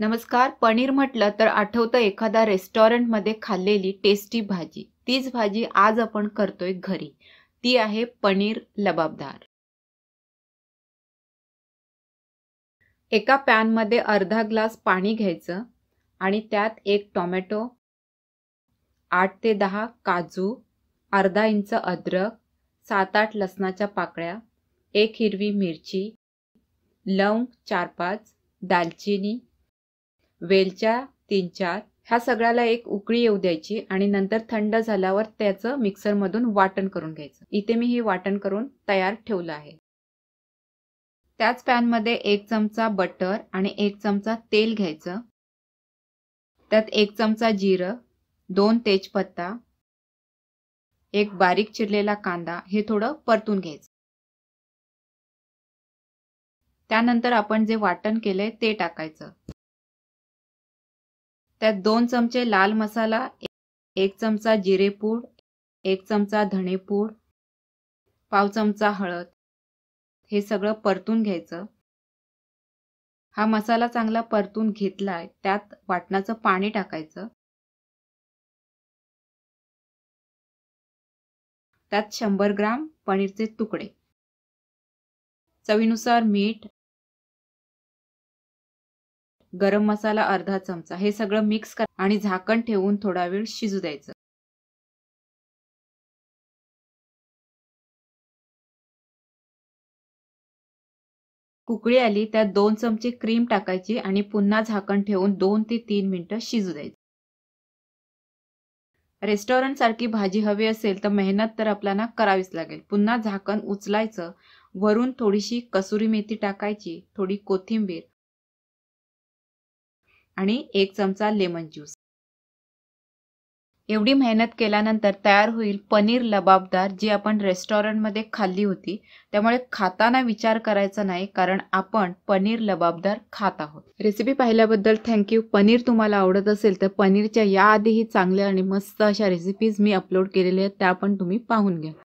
नमस्कार पनीर म्हटलं तर आठवतं एखाद्या रेस्टॉरंटमध्ये खाल्लेली टेस्टी भाजी तीच भाजी आज आपण करतोय घरी ती आहे पनीर लबाबदार एका पॅनमध्ये अर्धा ग्लास पाणी घ्यायचं आणि त्यात एक टोमॅटो आठ ते दहा काजू अर्धा इंच अद्रक सात आठ लसणाच्या पाकळ्या एक हिरवी मिरची लवंग चार पाच दालचिनी वेलच्या तीन चार ह्या सगळ्याला एक उकळी येऊ द्यायची आणि नंतर थंड झाल्यावर त्याचं मिक्सरमधून वाटण करून घ्यायचं इथे मी हे वाटण करून तयार ठेवलं आहे त्याच पॅनमध्ये एक चमचा बटर आणि एक चमचा तेल घ्यायचं त्यात एक चमचा जिरं दोन तेजपत्ता एक बारीक चिरलेला कांदा हे थोडं परतून घ्यायचं त्यानंतर आपण जे वाटण केलंय ते टाकायचं त्यात दोन चमचे लाल मसाला एक चमचा जिरेपूड एक चमचा धणेपूड पाव चमचा हळद हे सगळं परतून घ्यायचं हा मसाला चांगला परतून घेतलाय त्यात वाटणाचं पाणी टाकायचं त्यात शंभर ग्राम पनीरचे तुकडे चवीनुसार मीठ गरम मसाला अर्धा चमचा हे सगळं मिक्स करा आणि झाकण ठेवून थोडा वेळ शिजू द्यायचं कुकळी आली त्यात दोन चमचे क्रीम टाकायची आणि पुन्हा झाकण ठेवून दोन ते तीन मिनिटं शिजू द्यायची रेस्टॉरंट सारखी भाजी हवी असेल तर मेहनत तर आपल्याला करावीच लागेल पुन्हा झाकण उचलायचं वरून थोडीशी कसुरी मेथी टाकायची थोडी कोथिंबीर आणि एक चमचा लेमन ज्यूस एवढी मेहनत केल्यानंतर तयार होईल पनीर लबाबदार जी आपण रेस्टॉरंटमध्ये खाल्ली होती त्यामुळे खाताना विचार करायचा नाही कारण आपण पनीर लबाबदार खात आहोत रेसिपी पाहिल्याबद्दल थँक्यू पनीर तुम्हाला आवडत असेल तर पनीरच्या याआधीही चांगल्या आणि मस्त अशा रेसिपीज मी अपलोड केलेल्या आहेत त्या पण तुम्ही पाहून घ्या